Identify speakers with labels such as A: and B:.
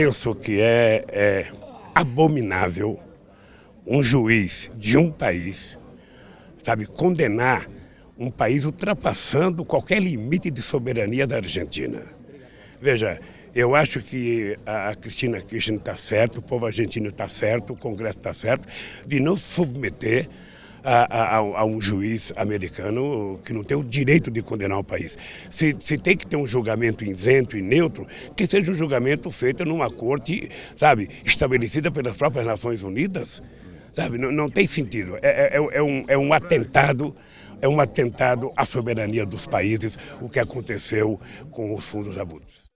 A: penso que é, é abominável um juiz de um país, sabe, condenar um país ultrapassando qualquer limite de soberania da Argentina. Veja, eu acho que a Cristina Kirchner está certo, o povo argentino está certo, o Congresso está certo, de não submeter a, a, a, um juiz americano que não tem o direito de condenar o país. Se, se tem que ter um julgamento isento e neutro, que seja um julgamento feito numa corte, sabe, estabelecida pelas próprias Nações Unidas, sabe, não, não tem sentido. É, é, é, é um, é um atentado é um atentado à soberania dos países, o que aconteceu com os fundos abusos.